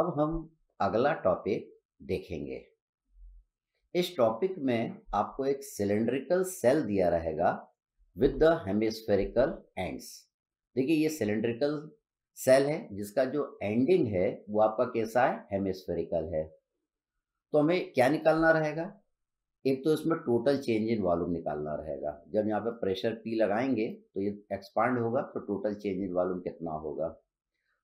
अब हम अगला टॉपिक देखेंगे इस टॉपिक में आपको एक सिलेंड्रिकल सेल दिया रहेगा विद द हेमिस्फेरिकल एंड्स देखिए ये सिलेंड्रिकल सेल है जिसका जो एंडिंग है वो आपका कैसा है हेमिस्फेरिकल है तो हमें क्या निकालना रहेगा एक तो इसमें टोटल चेंज इन वॉल्यूम निकालना रहेगा जब यहाँ पे प्रेशर पी लगाएंगे तो ये एक्सपांड होगा तो टोटल चेंज इन वॉल्यूम कितना होगा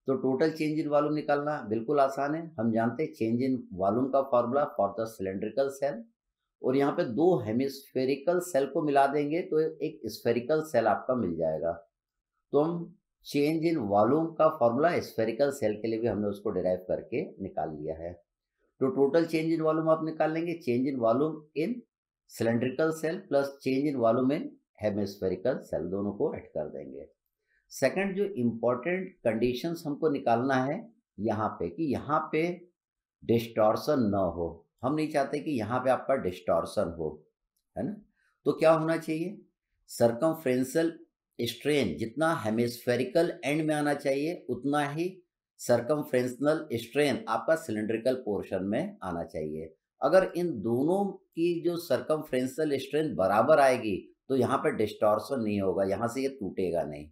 तो टोटल चेंज इन वॉल्यूम निकालना बिल्कुल आसान है हम जानते हैं चेंज इन वॉल्यूम का formula for the cylindrical shell और यहाँ पे दो हेमिस्फेरिकल सेल को मिला देंगे तो एक स्फेरिकल सेल आपका मिल जाएगा तो हम चेंज इन वॉल्यूम का फॉर्मूला स्फेरिकल सेल के लिए भी हमने उसको डिराइव करके निकाल लिया है तो टोटल चेंज इन वॉल्यूम आप निकाल लेंगे change in volume in cylindrical shell plus change in volume in hemispherical shell दोनों को ऐड कर देंगे सेकंड जो इम्पोर्टेंट कंडीशंस हमको निकालना है यहाँ पे कि यहाँ पे डिस्टॉर्सन ना हो हम नहीं चाहते कि यहाँ पे आपका डिस्टॉर्सन हो है ना तो क्या होना चाहिए सरकमफ्रेंसल स्ट्रेन जितना हेमेस्फेरिकल एंड में आना चाहिए उतना ही सरकमफ्रेंसनल स्ट्रेन आपका सिलेंड्रिकल पोर्शन में आना चाहिए अगर इन दोनों की जो सरकमफ्रेंसल स्ट्रेन बराबर आएगी तो यहाँ पर डिस्टॉर्सन नहीं होगा यहाँ से ये टूटेगा नहीं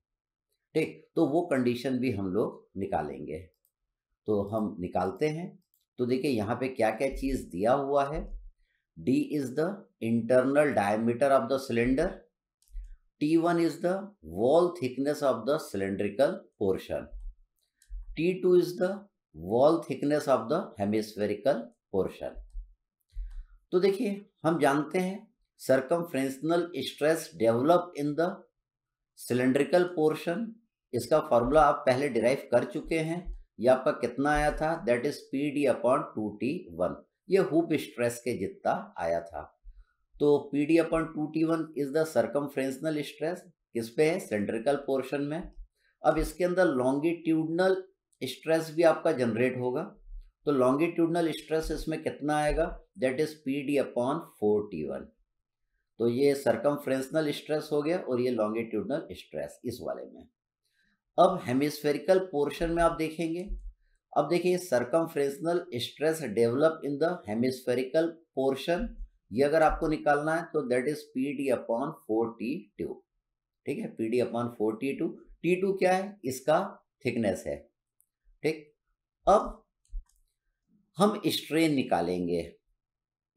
ठीक तो वो कंडीशन भी हम लोग निकालेंगे तो हम निकालते हैं तो देखिए यहां पे क्या क्या चीज़ दिया हुआ है D is the internal diameter of the cylinder T one is the wall thickness of the cylindrical portion T two is the wall thickness of the hemispherical portion तो देखिए हम जानते हैं circum stress develop in the cylindrical portion इसका formula आप पहले derive कर चुके हैं ये आपका कितना आया था that is P D upon two T one ये हुप स्ट्रेस के जितना आया था तो P D upon two T one is the फ्रेंसनल स्ट्रेस किस पे है सेंट्रिकल पोर्शन में अब इसके अंदर लॉन्गिट्यूडनल स्ट्रेस भी आपका जनरेट होगा तो लॉन्गिट्यूडनल स्ट्रेस इसमें कितना आएगा that is P D upon four T one तो ये फ्रेंसनल स्ट्रेस हो गया और ये लॉन्गिट्यूडनल स्ट्रेस इस वाले में अब हेमिस्फेरिकल पोर्शन में आप देखेंगे अब देखिए फ्रेंसनल stress develop in the hemispherical portion ये अगर आपको निकालना है तो that is P D upon four T two ठीक है P D upon four T two T two क्या है इसका थिकनेस है ठीक अब हम स्ट्रेन निकालेंगे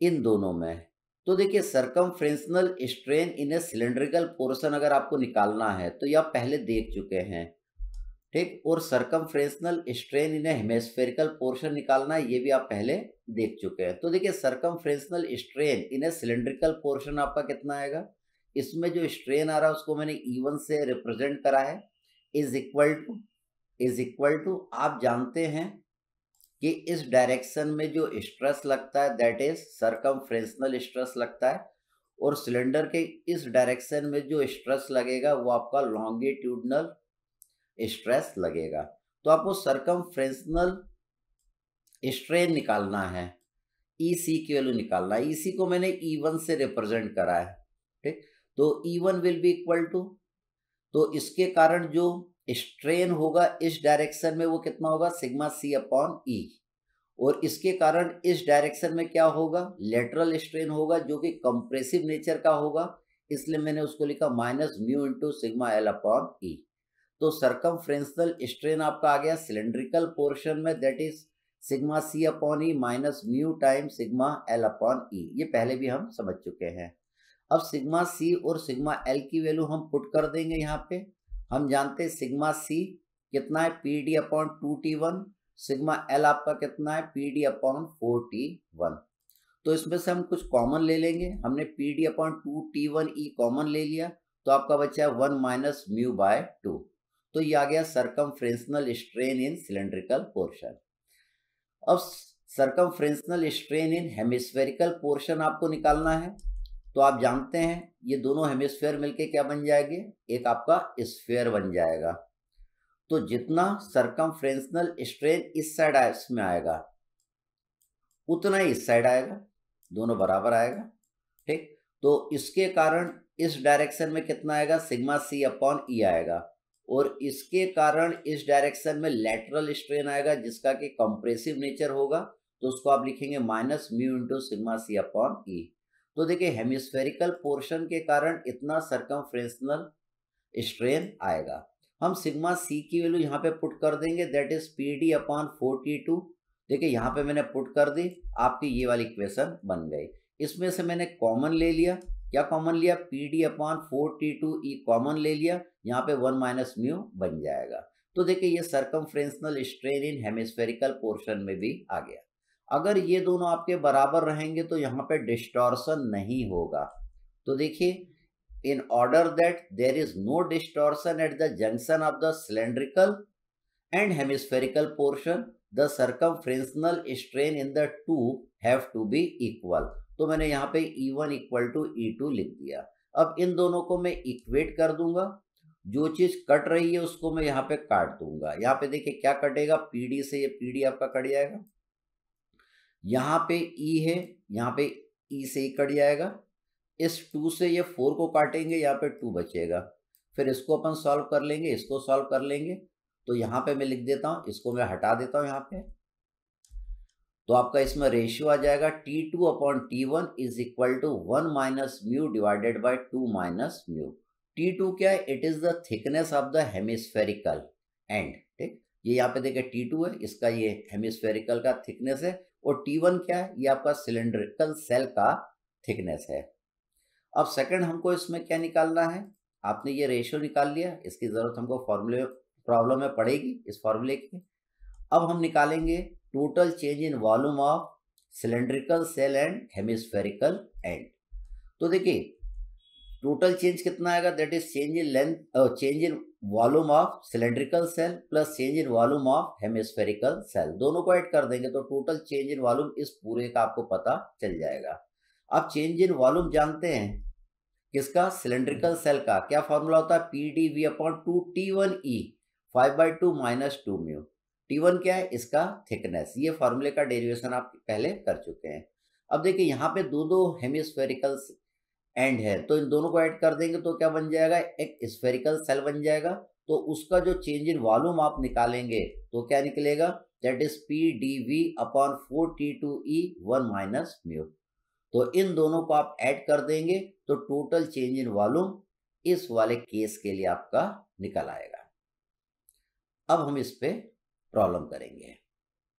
इन दोनों में तो देखिए circumferential strain in a cylindrical portion अगर आपको निकालना है तो यह पहले देख चुके हैं ठीक और सरकमफ्रेंशनल स्ट्रेन इन हेमेस्फेरिकल पोर्शन निकालना है ये भी आप पहले देख चुके हैं तो देखिए circumferential strain in cylindrical portion आपका कितना आएगा इसमें जो स्ट्रेन आ रहा है उसको मैंने ईवन e से रिप्रेजेंट करा है is equal to is equal to आप जानते हैं कि इस डायरेक्शन में जो स्ट्रेस लगता है दैट इज सरकमफ्रेंशनल स्ट्रेस लगता है और सिलेंडर के इस डायरेक्शन में जो स्ट्रेस लगेगा वो आपका लॉन्गिट्यूडनल स्ट्रेस लगेगा तो आपको सरकम फ्रेंसनल स्ट्रेन निकालना है ई सी की वैल्यू निकालना है ई e को मैंने ई e वन से रिप्रेजेंट करा है ठीक तो E one will be equal to तो इसके कारण जो स्ट्रेन होगा इस डायरेक्शन में वो कितना होगा सिग्मा सी अपॉन ई और इसके कारण इस डायरेक्शन में क्या होगा लेटरल स्ट्रेन होगा जो कि कंप्रेसिव नेचर का होगा इसलिए मैंने उसको लिखा minus mu into sigma L upon E तो सरकमफ्रेंसल स्ट्रेन आपका आ गया सिलेंड्रिकल पोर्शन में that is sigma C upon E minus mu time sigma L upon E ये पहले भी हम समझ चुके हैं अब सिग्मा सी और सिग्मा एल की वैल्यू हम पुट कर देंगे यहाँ पे हम जानते हैं सिग्मा सी कितना है P D upon two T one sigma L आपका कितना है P D upon four T one तो इसमें से हम कुछ कॉमन ले लेंगे हमने P D upon two T one E common ले लिया तो आपका बचा है one minus mu by two तो ये आ गया फ्रेंसनल स्ट्रेन इन सिलेंड्रिकल पोर्शन अब circum strain in hemispherical portion आपको निकालना है तो आप जानते हैं ये दोनों हेमिस्फेयर मिलके क्या बन जाएंगे एक आपका स्फेयर बन जाएगा तो जितना सरकम स्ट्रेन इस साइड में आएगा उतना ही इस साइड आएगा दोनों बराबर आएगा ठीक तो इसके कारण इस डायरेक्शन में कितना आएगा सिग्मा सी अपॉन ई आएगा और इसके कारण इस डायरेक्शन में लेटरल स्ट्रेन आएगा जिसका कि कंप्रेसिव नेचर होगा तो उसको आप लिखेंगे minus mu into sigma C upon E तो देखिए हेमिस्फेरिकल पोर्शन के कारण इतना सरकम स्ट्रेन आएगा हम सिग्मा सी की वैल्यू यहाँ पे पुट कर देंगे that is P D upon four T two देखिए यहाँ पे मैंने पुट कर दी आपकी ये वाली इक्वेशन बन गई इसमें से मैंने कॉमन ले लिया क्या कॉमन लिया P D upon four T two E common ले लिया यहाँ पे वन माइनस म्यू बन जाएगा तो देखिए ये फ्रेंसनल स्ट्रेन इन हेमिस्फेरिकल पोर्शन में भी आ गया अगर ये दोनों आपके बराबर रहेंगे तो यहाँ पे डिस्टॉर्सन नहीं होगा तो देखिए in order that there is no distortion at the junction of the cylindrical and hemispherical portion the circumferential strain in the two have to be equal तो मैंने यहाँ पे E one equal to E two लिख दिया अब इन दोनों को मैं इक्वेट कर दूंगा जो चीज़ कट रही है उसको मैं यहाँ पे काट दूंगा यहाँ पे देखिए क्या कटेगा पीडी से ये पीडी आपका कट जाएगा यहाँ पे ई e है यहाँ पे ई e से ही e कट जाएगा इस टू से ये फोर को काटेंगे यहाँ पे टू बचेगा फिर इसको अपन सॉल्व कर लेंगे इसको सॉल्व कर लेंगे तो यहाँ पे मैं लिख देता हूँ इसको मैं हटा देता हूँ यहाँ पे तो आपका इसमें रेशियो आ जाएगा T two upon T one is equal to one minus mu divided by two minus mu T two क्या है it is the thickness of the hemispherical end ठीक ये यहाँ पे देखिए टी टू है इसका ये हेमिस्फेरिकल का थिकनेस है और टी वन क्या है ये आपका सिलेंड्रिकल सेल का थिकनेस है अब सेकंड हमको इसमें क्या निकालना है आपने ये रेशियो निकाल लिया इसकी ज़रूरत हमको फॉर्मूले प्रॉब्लम में पड़ेगी इस फॉर्मूले की अब हम निकालेंगे total change in volume of cylindrical shell and hemispherical end तो देखिए टोटल चेंज कितना आएगा that is change in length change in volume of cylindrical shell plus change in volume of hemispherical shell दोनों को ऐड कर देंगे तो total change in volume इस पूरे का आपको पता चल जाएगा अब चेंज इन वॉल्यूम जानते हैं किसका सिलेंड्रिकल सेल का क्या फॉर्मूला होता है P D V upon two T one E five by two minus two mu T one क्या है इसका थिकनेस ये फॉर्मूले का डेरिवेशन आप पहले कर चुके हैं अब देखिए यहाँ पे दो दो हेमिस्फेरिकल एंड है तो इन दोनों को ऐड कर देंगे तो क्या बन जाएगा एक स्फेरिकल सेल बन जाएगा तो उसका जो चेंज इन वॉल्यूम आप निकालेंगे तो क्या निकलेगा that is P D V upon four T two E one minus mu तो इन दोनों को आप ऐड कर देंगे तो टोटल चेंज इन वॉल्यूम इस वाले केस के लिए आपका निकल आएगा अब हम इस पर प्रॉब्लम करेंगे